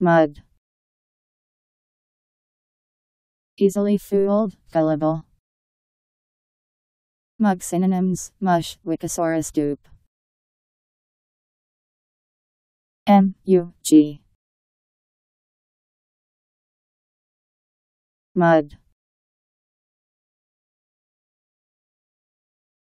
mud easily fooled, gullible mug synonyms, mush, wikisaurus dupe M-U-G mud